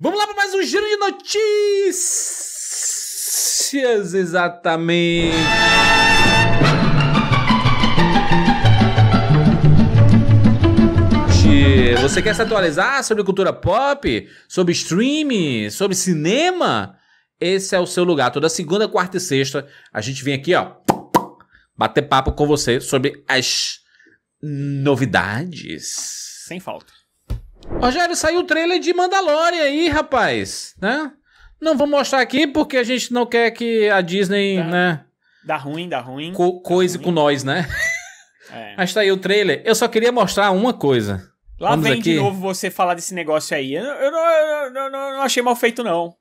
Vamos lá para mais um giro de notícias, exatamente. Você quer se atualizar sobre cultura pop, sobre streaming, sobre cinema? Esse é o seu lugar. Toda segunda, quarta e sexta a gente vem aqui, ó, bater papo com você sobre as novidades. Sem falta. Rogério, saiu o trailer de Mandalorian aí, rapaz, né? Não vou mostrar aqui porque a gente não quer que a Disney, dá, né? Dá ruim, dá ruim. Co coise ruim. com nós, né? É. Mas tá aí o trailer. Eu só queria mostrar uma coisa. Lá Vamos vem aqui. de novo você falar desse negócio aí. Eu, eu, eu, eu não achei mal feito, não.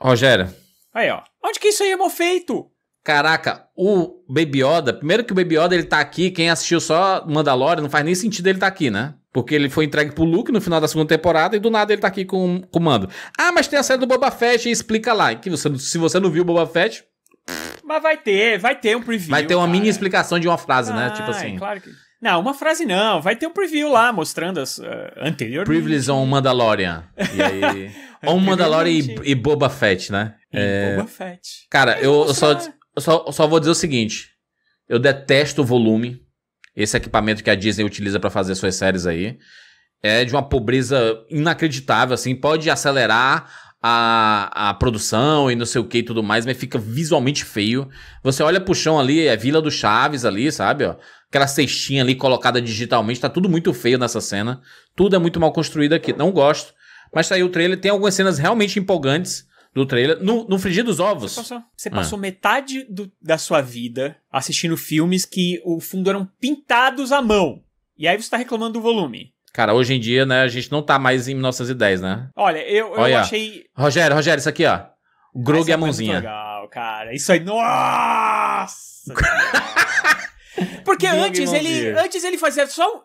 Rogério. Aí, ó. Onde que isso aí é mal feito? Caraca, o Baby Yoda... Primeiro que o Baby Yoda, ele tá aqui. Quem assistiu só Mandalorian, não faz nem sentido ele tá aqui, né? Porque ele foi entregue pro Luke no final da segunda temporada e do nada ele tá aqui com o mando. Ah, mas tem a série do Boba Fett e explica lá. Que você, se você não viu o Boba Fett. Mas vai ter, vai ter um preview. Vai ter uma cara. mini explicação de uma frase, ah, né? Tipo assim. É claro que. Não, uma frase não. Vai ter um preview lá mostrando as uh, eh, anteriores. Privilege on Mandalorian. E aí. on Mandalorian e, e, Boba Fett, né? E é... Boba Fett. Cara, é eu, eu, só, é. eu só, eu só vou dizer o seguinte. Eu detesto o volume esse equipamento que a Disney utiliza para fazer suas séries aí, é de uma pobreza inacreditável, assim, pode acelerar a, a produção e não sei o que e tudo mais, mas fica visualmente feio. Você olha pro chão ali, é Vila do Chaves ali, sabe, ó? Aquela cestinha ali colocada digitalmente, tá tudo muito feio nessa cena. Tudo é muito mal construído aqui, não gosto. Mas tá aí o trailer, tem algumas cenas realmente empolgantes, do trailer. No, no frigir dos ovos. Você passou, você ah. passou ah. metade do, da sua vida assistindo filmes que o fundo eram pintados à mão. E aí você tá reclamando do volume. Cara, hoje em dia, né, a gente não tá mais em 1910, né? Olha, eu, eu Olha. achei. Rogério, Rogério, isso aqui, ó. Grog e é a mãozinha. legal, cara. Isso aí. Nossa! Porque é antes ele, antes ele fazia só um.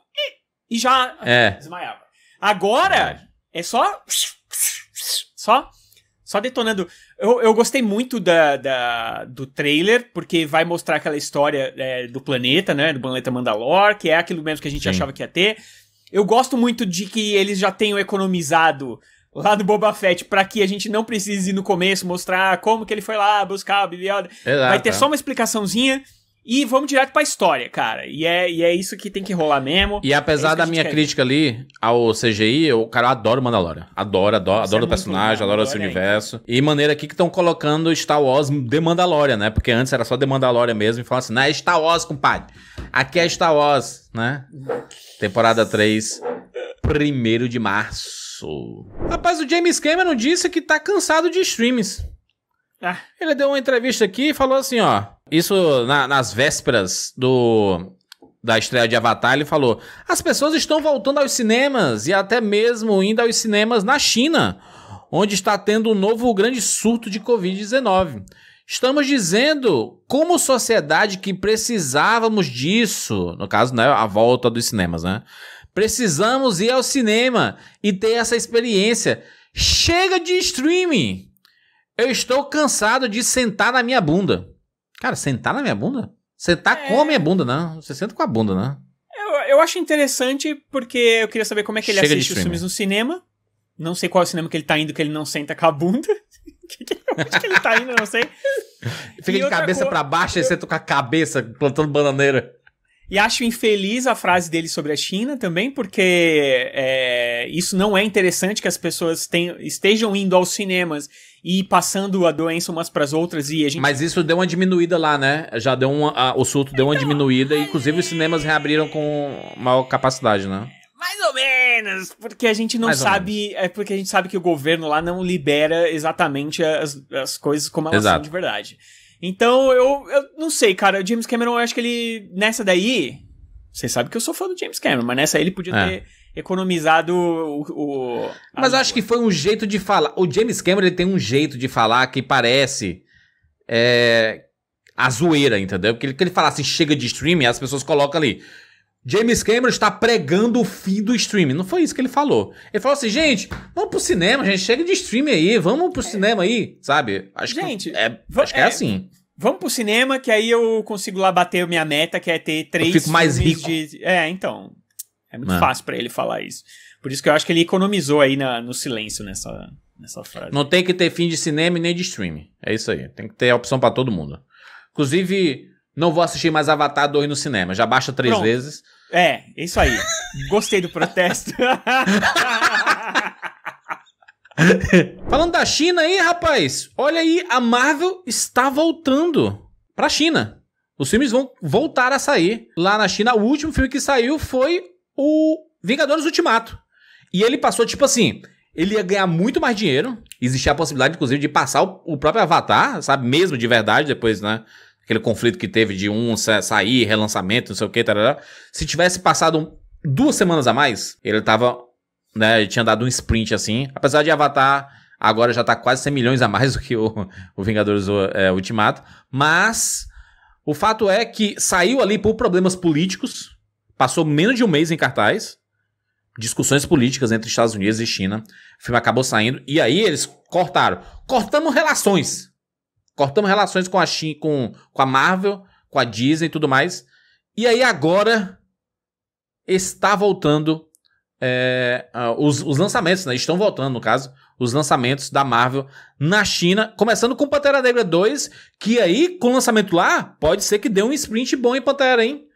E já é. desmaiava. Agora é, é só. Só só detonando. Eu, eu gostei muito da, da, do trailer, porque vai mostrar aquela história é, do planeta, né? Do planeta Mandalor, que é aquilo mesmo que a gente Sim. achava que ia ter. Eu gosto muito de que eles já tenham economizado lá do Boba Fett para que a gente não precise no começo mostrar como que ele foi lá buscar a biblioteca. Vai ter só uma explicaçãozinha e vamos direto pra história, cara. E é, e é isso que tem que rolar mesmo. E apesar é da minha crítica ali ao CGI, o cara, adora o Mandalorian. Adoro, adoro, adoro é o personagem, adoro esse universo. E maneira aqui que estão colocando Star Wars de Mandalorian, né? Porque antes era só de Mandalorian mesmo e falava assim, não, é Star Wars, compadre. Aqui é Star Wars, né? Temporada 3, 1 de março. Rapaz, o James Cameron disse que tá cansado de streams. É. ele deu uma entrevista aqui e falou assim, ó. Isso na, nas vésperas do da estreia de Avatar, ele falou: "As pessoas estão voltando aos cinemas e até mesmo indo aos cinemas na China, onde está tendo um novo grande surto de COVID-19. Estamos dizendo como sociedade que precisávamos disso, no caso, né, a volta dos cinemas, né? Precisamos ir ao cinema e ter essa experiência. Chega de streaming." Eu estou cansado de sentar na minha bunda. Cara, sentar na minha bunda? Sentar é... com a é. minha bunda, não. Né? Você senta com a bunda, né? Eu, eu, acho interessante porque eu queria saber como é que ele Chega assiste os filmes no cinema. Não sei qual é o cinema que ele tá indo que ele não senta com a bunda. Onde que ele tá indo, não sei. Fica e de cabeça coisa, pra baixo eu... e senta com a cabeça plantando bananeira. E acho infeliz a frase dele sobre a China também, porque é, isso não é interessante que as pessoas tenham, estejam indo aos cinemas e passando a doença umas para as outras e a gente... Mas isso deu uma diminuída lá, né? Já deu uma, a, o surto deu uma então, diminuída, e inclusive os cinemas reabriram com maior capacidade, né? Mais ou menos, porque a gente não Mais sabe, é porque a gente sabe que o governo lá não libera exatamente as, as coisas como elas Exato. são de verdade. Então, eu, eu não sei, cara. O James Cameron, eu acho que ele, nessa daí. Você sabe que eu sou fã do James Cameron, mas nessa aí ele podia é. ter economizado o. o mas acho que foi um jeito de falar. O James Cameron ele tem um jeito de falar que parece. É, a zoeira, entendeu? Porque ele, que ele fala assim, chega de streaming, as pessoas colocam ali. James Cameron está pregando o fim do streaming. Não foi isso que ele falou. Ele falou assim, gente, vamos pro cinema, gente. Chega de streaming aí, vamos pro é. cinema aí, sabe? Acho gente, que é, acho que é, é, assim. Vamos pro cinema, que aí eu consigo lá bater minha meta, que é ter três. Eu fico mais rico. De... É, então. É muito ah. fácil para ele falar isso. Por isso que eu acho que ele economizou aí na, no silêncio nessa, nessa frase. Não tem que ter fim de cinema nem de streaming. É isso aí. Tem que ter opção para todo mundo. Inclusive, não vou assistir mais Avatar 2 no cinema. Já baixa três Pronto. vezes. É, é isso aí. Gostei do protesto. Falando da China aí, rapaz. Olha aí, a Marvel está voltando pra China. Os filmes vão voltar a sair lá na China. O último filme que saiu foi o Vingadores Ultimato. E ele passou, tipo assim, ele ia ganhar muito mais dinheiro. Existia a possibilidade, inclusive, de passar o, o próprio Avatar, sabe? Mesmo de verdade, depois, né? aquele conflito que teve de um sair, relançamento, não sei o que, tarará. Se tivesse passado duas semanas a mais, ele tava, né, ele tinha dado um sprint assim, apesar de Avatar agora já tá quase 100 milhões a mais do que o, o Vingadores é, Ultimato, mas o fato é que saiu ali por problemas políticos, passou menos de um mês em cartaz, discussões políticas entre Estados Unidos e China, o filme acabou saindo, e aí eles cortaram. Cortamos relações. Cortamos relações com a, China, com, com a Marvel, com a Disney e tudo mais. E aí agora está voltando é, os, os, lançamentos, né? Estão voltando, no caso, os lançamentos da Marvel na China, começando com Pantera Negra 2, que aí, com o lançamento lá, pode ser que dê um sprint bom em Pantera, hein?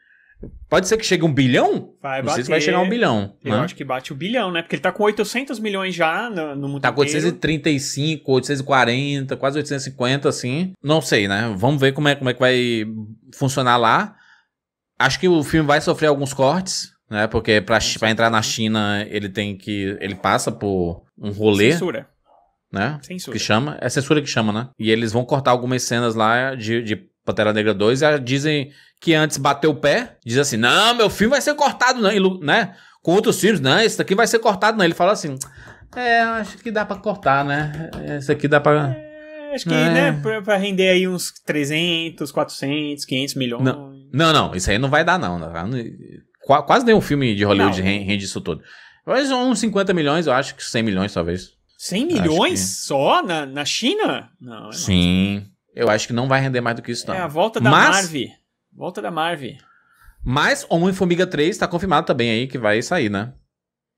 Pode ser que chegue um bilhão? Vai não bater. sei se vai chegar um bilhão. Eu né? acho que bate o bilhão, né? Porque ele tá com 800 milhões já no, no mundo Tá com 835, 840, quase 850, assim. Não sei, né? Vamos ver como é, como é que vai funcionar lá. Acho que o filme vai sofrer alguns cortes, né? Porque pra, pra entrar na China, ele tem que... Ele passa por um rolê. Censura. Né? Censura. Que chama. É censura que chama, né? E eles vão cortar algumas cenas lá de, de Pantera Negra 2, dizem que antes bateu o pé, diz assim, não, meu filme vai ser cortado, não, né? Com outros filmes, não, esse daqui vai ser cortado, não. Ele fala assim, é, acho que dá pra cortar, né? Esse aqui dá pra... É, acho que, é. né, pra, pra, render aí uns 300, 400, 500 milhões. Não, não, não isso aí não vai dar, não. Qu quase nenhum filme de Hollywood não. rende isso tudo. Mas uns 50 milhões, eu acho que 100 milhões, talvez. 100 milhões que... só na, na China? Não, é Sim. Eu acho que não vai render mais do que isso, não. É a volta da Mas... Marvel. Volta da Marvel. Mas Homem-Formiga 3 tá confirmado também aí que vai sair, né?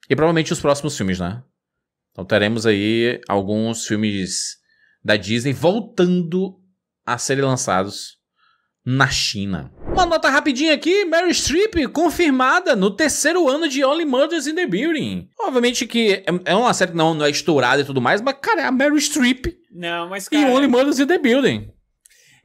E provavelmente os próximos filmes, né? Então teremos aí alguns filmes da Disney voltando a serem lançados na China. Uma nota rapidinha aqui, Mary Streep confirmada no terceiro ano de Only Murders in the Building. Obviamente que é, é uma série que não, não é estourada e tudo mais, mas cara, é a Mary Streep não, mas cara, E Only Murders in the Building.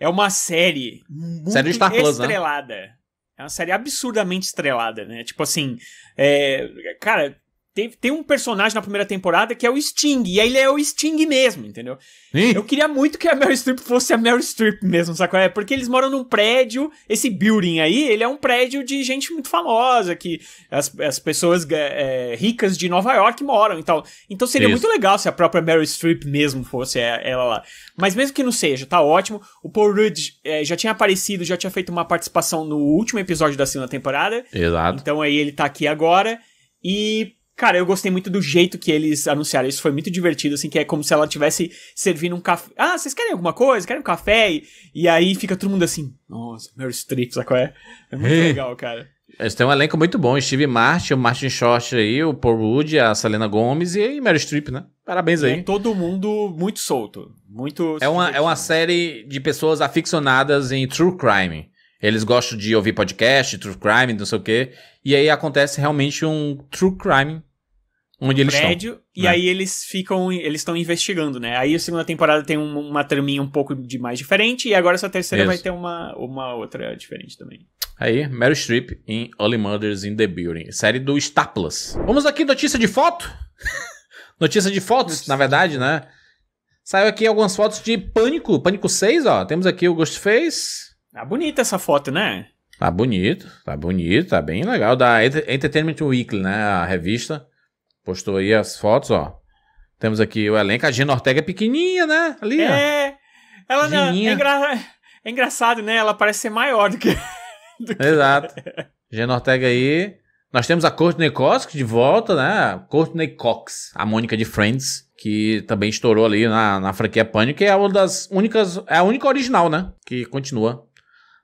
É uma série muito série Star Plus, né? estrelada. Né? É uma série absurdamente estrelada, né? Tipo assim, é, cara, tem, tem um personagem na primeira temporada que é o Sting, e aí ele é o Sting mesmo, entendeu? Sim. Eu queria muito que a Meryl Streep fosse a Meryl Streep mesmo, sabe É porque eles moram num prédio, esse building aí, ele é um prédio de gente muito famosa, que as, as pessoas é, é ricas de Nova York moram e tal. Então seria Isso. muito legal se a própria Meryl Streep mesmo fosse é, ela lá. Mas mesmo que não seja, tá ótimo. O Paul Rudd é, já tinha aparecido, já tinha feito uma participação no último episódio da segunda temporada. Exato. Então aí ele tá aqui agora. E Cara, eu gostei muito do jeito que eles anunciaram. Isso foi muito divertido, assim, que é como se ela tivesse servindo um café. Ah, vocês querem alguma coisa? Querem um café? E, e aí fica todo mundo assim, nossa, Meryl Streep, sabe qual é? É muito legal, cara. Eles têm um elenco muito bom. Steve Martin, o Martin Short aí, o Paul wood a Selena Gomes e, e Meryl Streep, né? Parabéns aí. É todo mundo muito solto. Muito. É uma, é uma série de pessoas aficionadas em true crime. Eles gostam de ouvir podcast, true crime, não sei o quê. E aí acontece realmente um true crime onde eles prédio, estão. E né? aí eles ficam, eles estão investigando, né? Aí a segunda temporada tem uma traminha um pouco de mais diferente, e agora essa terceira Isso. vai ter uma, uma outra diferente também. Aí, Meryl Streep em Only Mothers in the Building, série do Star Plus. Vamos aqui, notícia de foto? notícia de fotos, notícia. na verdade, né? Saiu aqui algumas fotos de Pânico, Pânico 6, ó. Temos aqui o Ghostface. Tá bonita essa foto, né? Tá bonito, tá bonito, tá bem legal. Da Entertainment Weekly, né? A revista. Postou aí as fotos, ó. Temos aqui o elenco. A Gina Ortega é pequenininha, né? Ali, É. Ela é, engra... é, engraçado, né? Ela parece ser maior do que. do que... Exato. Gina Ortega aí. Nós temos a Courtney Cox de volta, né? Courtney Cox, a Mônica de Friends, que também estourou ali na, na franquia Pânico, que é uma das únicas. É a única original, né? Que continua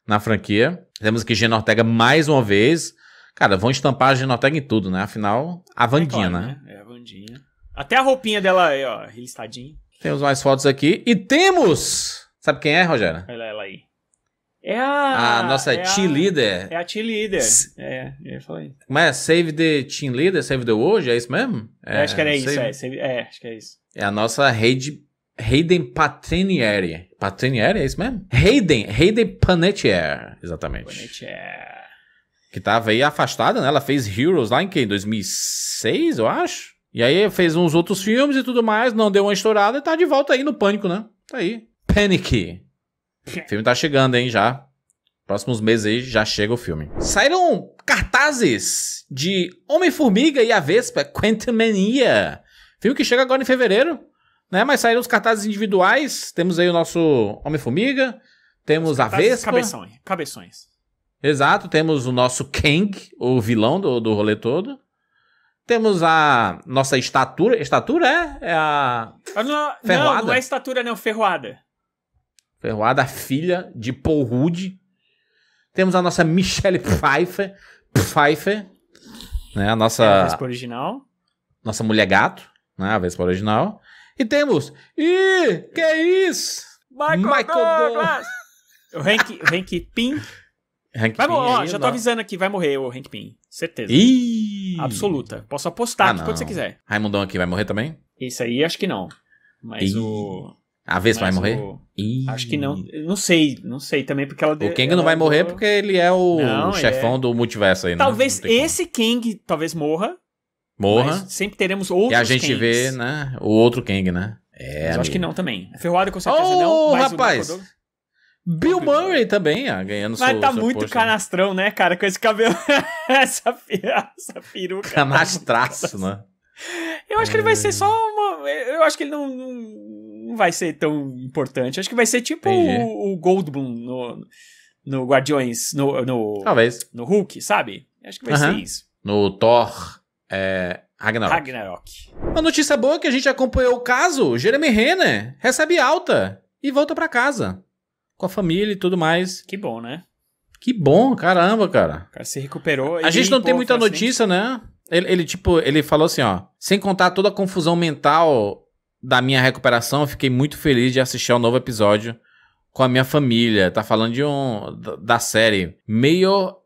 na franquia. Temos aqui Gina Ortega mais uma vez. Cara, vão estampar a Genotec em tudo, né? Afinal, a Vandinha, é né? claro, né? É a Vandinha. Até a roupinha dela aí, ó, relistadinha. Temos mais fotos aqui. E temos! Sabe quem é, Rogério? Olha ela aí. É a. A nossa é team a, leader. É a team leader. S é, eu falei. Como é? Save the team leader, save the world? É isso mesmo? É, eu acho que era isso, é, save, é. acho que é isso. É a nossa rede Hayden Patinieri. Patinieri, é isso mesmo? Hayden, Hayden Panettiere, exatamente. Panettiere que tava aí afastada, né? Ela fez Heroes lá em que? Em 2006, eu acho? E aí fez uns outros filmes e tudo mais, não deu uma estourada e tá de volta aí no Pânico, né? Tá aí. Panic. O filme tá chegando, hein, já. Próximos meses aí já chega o filme. Saíram cartazes de Homem-Formiga e a Vespa, Quantumania. Filme que chega agora em fevereiro, né? Mas saíram os cartazes individuais. Temos aí o nosso Homem-Formiga, temos a Vespa. Cabeções. cabeções. Exato, temos o nosso Kang, o vilão do, do rolê todo. Temos a nossa estatura. Estatura é? É a. Ah, não, ferroada. não, não é estatura, não, ferroada. Ferroada, filha de Paul Rudd. Temos a nossa Michelle Pfeiffer. Pfeiffer. Né, a nossa. É a Vespa original. Nossa mulher gato, né? A Vespa original. E temos. Ih, que é isso? Michael, Michael Douglas! Douglas. Rank, rank Pink Hank vai, morrer ó, já tô avisando aqui, vai morrer o Hank Pym. Certeza. Ih! Absoluta. Posso apostar ah, aqui quando você quiser. Raimundão aqui vai morrer também? Isso aí, acho que não. Mas Ih. o. A Vespa vai morrer? O... Acho que não. Não sei, não sei também, porque ela. O Kang ela não vai morrer porque ele é o não, chefão é... do multiverso aí, né? Talvez esse como. Kang talvez morra. Morra. sempre teremos outros E a gente Kangs. vê, né? O outro Kang, né? É. Mas acho que não também. A é Ferroada com certeza oh, não. Mas rapaz! O Bill Murray também, ah, ganhando Mas seu, tá seu muito posto, né? canastrão, né? cara? Com esse cabelo. essa, essa peruca. Canastraço, tá né? Eu acho que ele vai ser é. só uma. Eu acho que ele não, não, vai ser tão importante. Acho que vai ser tipo o, o, Goldblum no, no Guardiões. No, no, Talvez. No Hulk, sabe? Acho que vai uh -huh. ser isso. No Thor. É, Ragnarok. Ragnarok. Uma notícia boa que a gente acompanhou o caso: Jeremy Renner recebe alta e volta para casa com a família e tudo mais. Que bom, né? Que bom, caramba, cara. O cara se recuperou. A gente não tem muita notícia, né? Ele, ele, tipo, ele falou assim, ó. Sem contar toda a confusão mental da minha recuperação, eu fiquei muito feliz de assistir ao novo episódio com a minha família. Tá falando de um da série Mayor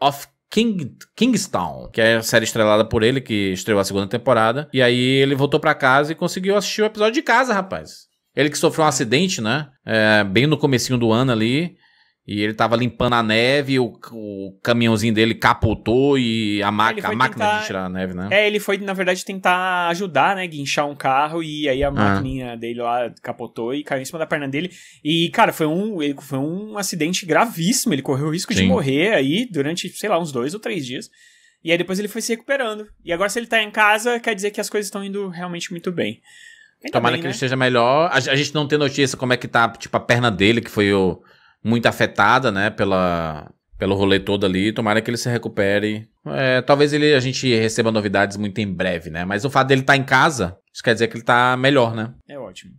of King, Kingstown, que é a série estrelada por ele, que estreou a segunda temporada. E aí ele voltou para casa e conseguiu assistir o episódio de casa, rapaz. Ele que sofreu um acidente, né? É, bem no comecinho do ano ali. E ele tava limpando a neve, o, o caminhãozinho dele capotou e a, ma a tentar... máquina de tirar a neve, né? É, ele foi, na verdade, tentar ajudar, né? Guinchar um carro e aí a ah. máquina dele lá capotou e caiu em cima da perna dele. E, cara, foi um, ele, foi um acidente gravíssimo. Ele correu o risco Sim. de morrer aí durante, sei lá, uns dois ou três dias. E aí depois ele foi se recuperando. E agora, se ele tá em casa, quer dizer que as coisas estão indo realmente muito bem. Ainda Tomara bem, que né? ele esteja melhor. A, a, gente não tem notícia como é que tá, tipo, a perna dele, que foi o, muito afetada, né, pela, pelo rolê todo ali. Tomara que ele se recupere. É, talvez ele, a gente receba novidades muito em breve, né? Mas o fato dele estar tá em casa, isso quer dizer que ele tá melhor, né? É ótimo.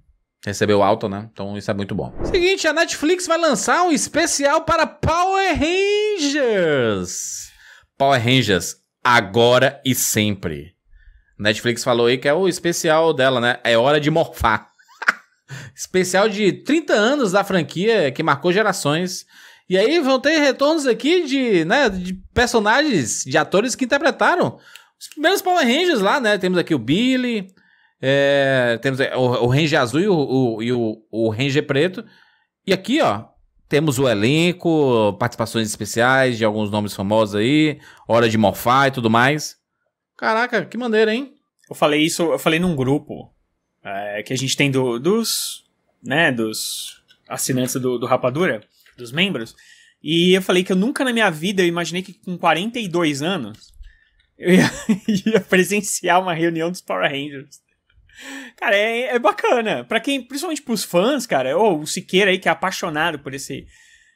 Recebeu alta, né? Então isso é muito bom. Seguinte, a Netflix vai lançar um especial para Power Rangers. Power Rangers, agora e sempre. Netflix falou aí que é o especial dela, né? É hora de morfar. especial de 30 anos da franquia que marcou gerações. E aí vão ter retornos aqui de, né, de personagens, de atores que interpretaram os primeiros Power Rangers lá, né? Temos aqui o Billy, é, temos é, o, o Ranger azul e o, o, e o, o Ranger preto. E aqui, ó, temos o elenco, participações especiais de alguns nomes famosos aí, Hora de Morfar e tudo mais. Caraca, que maneira, hein? Eu falei isso, eu falei num grupo é, que a gente tem do, dos, né, dos assinantes do, do Rapadura, dos membros, e eu falei que eu nunca na minha vida eu imaginei que com 42 anos eu ia, ia presenciar uma reunião dos Power Rangers. Cara, é, é bacana. para quem, principalmente pros fãs, cara, ou o Siqueira aí que é apaixonado por esse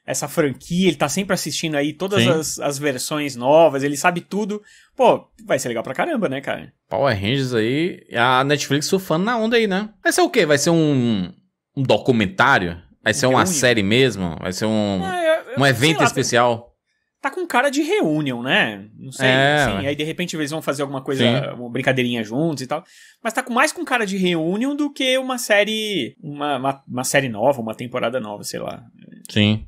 essa franquia, ele tá sempre assistindo aí todas as, as, versões novas, ele sabe tudo. Pô, vai ser legal pra caramba, né, cara? Power Rangers aí, a Netflix surfando na onda aí, né? Vai ser o quê? Vai ser um, um documentário? Vai ser uma reunião. série mesmo? Vai ser um, é, eu, eu, um evento lá, tá especial? Tá com cara de reunião, né? Não sei. É, assim, aí de repente eles vão fazer alguma coisa, sim. uma brincadeirinha juntos e tal. Mas tá com mais com cara de reunião do que uma série. Uma, uma, uma série nova, uma temporada nova, sei lá. Sim.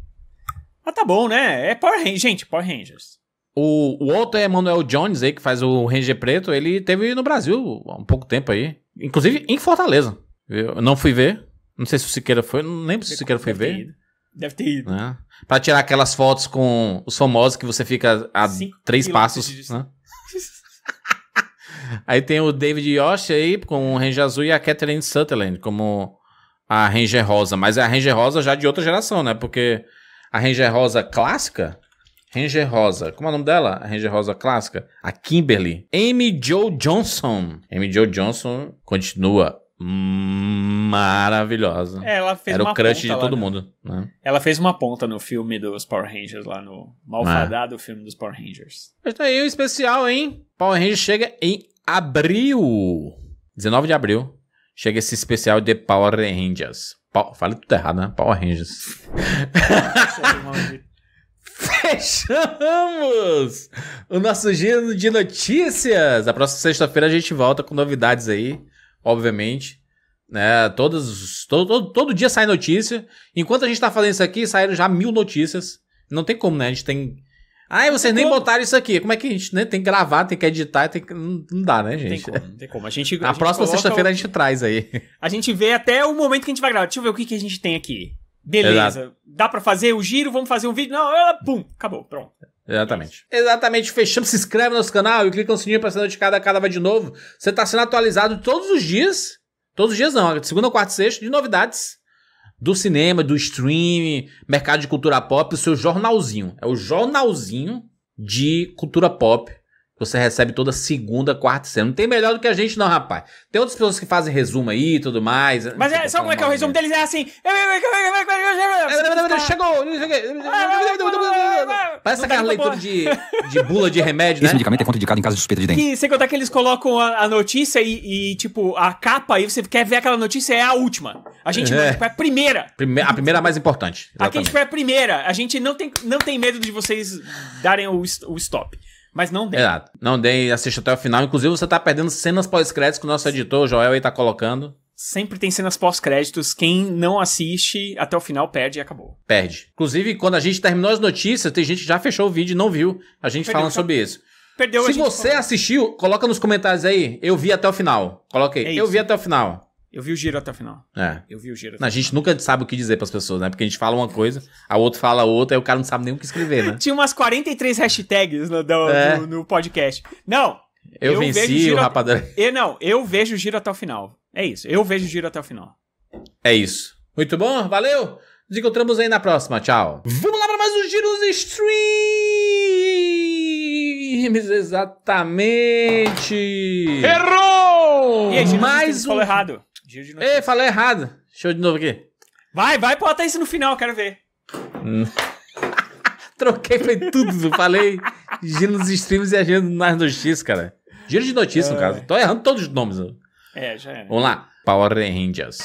Ah, tá bom, né? É Power Rangers. Gente, Power Rangers. O Walter é Emanuel Jones aí, que faz o Ranger Preto, ele teve no Brasil há um pouco tempo aí. Inclusive em Fortaleza. Eu não fui ver. Não sei se o Siqueira foi, não lembro se o Siqueira foi ver. Ido. Deve ter ido. É. Pra tirar aquelas fotos com os famosos que você fica a Cinco três passos. Né? aí tem o David Yoshi aí com o Ranger Azul e a Catherine Sutherland como a Ranger Rosa. Mas é a Ranger Rosa já de outra geração, né? Porque a Ranger Rosa clássica? Ranger Rosa. Como é o nome dela? A Ranger Rosa clássica? A Kimberly. Amy Jo Johnson. Amy Jo Johnson continua maravilhosa. É, ela fez Era uma o crush de todo mundo. Né? Ela fez uma ponta no filme dos Power Rangers, lá no malfadado é. filme dos Power Rangers. Mas tá aí o especial, hein? Power Rangers chega em abril. 19 de abril. Chega esse especial de Power Rangers. Pau, fala tudo errado, né? Power Rangers. Fechamos o nosso giro de notícias. A próxima sexta-feira a gente volta com novidades aí, obviamente. Né, todos, todo, todo, todo dia sai notícia. Enquanto a gente tá fazendo isso aqui, saíram já mil notícias. Não tem como, né? A gente tem ah, vocês nem como. Então- botaram isso aqui. Como é que a gente né, tem que gravar, tem que editar, tem que... Não, não dá, né, gente? Não tem como, não tem como. A gente, a próxima sexta-feira o... a gente traz aí. A gente vê até o momento que a gente vai gravar. Deixa eu ver o que, que a gente tem aqui. Beleza. Exato. Dá para fazer o giro, vamos fazer um vídeo. Não, ela, pum, acabou, pronto. Exatamente. Exatamente, fechamos. Se inscreve no nosso canal e clica no sininho para ser notificado a cada vai de novo. Você tá sendo atualizado todos os dias. Todos os dias não, segunda, quarta e sexta, de novidades do cinema, do stream, mercado de cultura pop, o seu jornalzinho. É o jornalzinho de cultura pop você recebe toda segunda, quarta e Não tem melhor do que a gente, não, rapaz. Tem outras pessoas que fazem resumo aí e tudo mais. Mas é, sabe como é que é o resumo deles? É assim. Chegou! Parece aquela leitura de, de bula de remédio, né? Esse medicamento é contraindicado em caso de suspeita de dente. E sem contar que eles colocam a, a notícia e, e, tipo, a capa, e você quer ver aquela notícia, é a última. A gente é. não, é a primeira. Prime a primeira é a mais importante. Exatamente. Aqui, é a primeira. A gente não tem, não tem medo de vocês darem o, o stop. Mas não deem. Exato. Não deem, assista até o final. Inclusive, você tá perdendo cenas pós-créditos que o nosso editor, Joel, aí tá colocando. Sempre tem cenas pós-créditos. Quem não assiste até o final perde e acabou. Perde. Inclusive, quando a gente terminou as notícias, tem gente que já fechou o vídeo e não viu a gente Perdeu, falando tá? sobre isso. Perdeu Se você assistiu, coloca nos comentários aí. Eu vi até o final. Coloca aí. É eu vi até o final. Eu vi o giro até o final. É. Eu vi o giro. Não, a gente nunca sabe o que dizer para as pessoas, né? Porque a gente fala uma coisa, a outro fala outra, aí o cara não sabe nem o que escrever, né? Tinha umas 43 hashtags no, é. no, no podcast. Não! Eu, eu venci o, o rapadura. não, eu vejo o giro até o final. É isso. Eu vejo o giro até o final. É isso. Muito bom, valeu! Nos encontramos aí na próxima. Tchau. Vamos lá para mais um Giros Streams! Exatamente! Errou! E aí, mais um... falou errado. Giro de notícias. Ei, falei errado. Show de novo aqui. Vai, vai, bota isso no final, quero ver. Hum. Troquei, foi tudo. falei giro nos streams e agindo giro nas notícias, cara. Giro de notícias, no é. caso. Tô errando todos os nomes. Né? É, já é. Vamos lá. Power Rangers.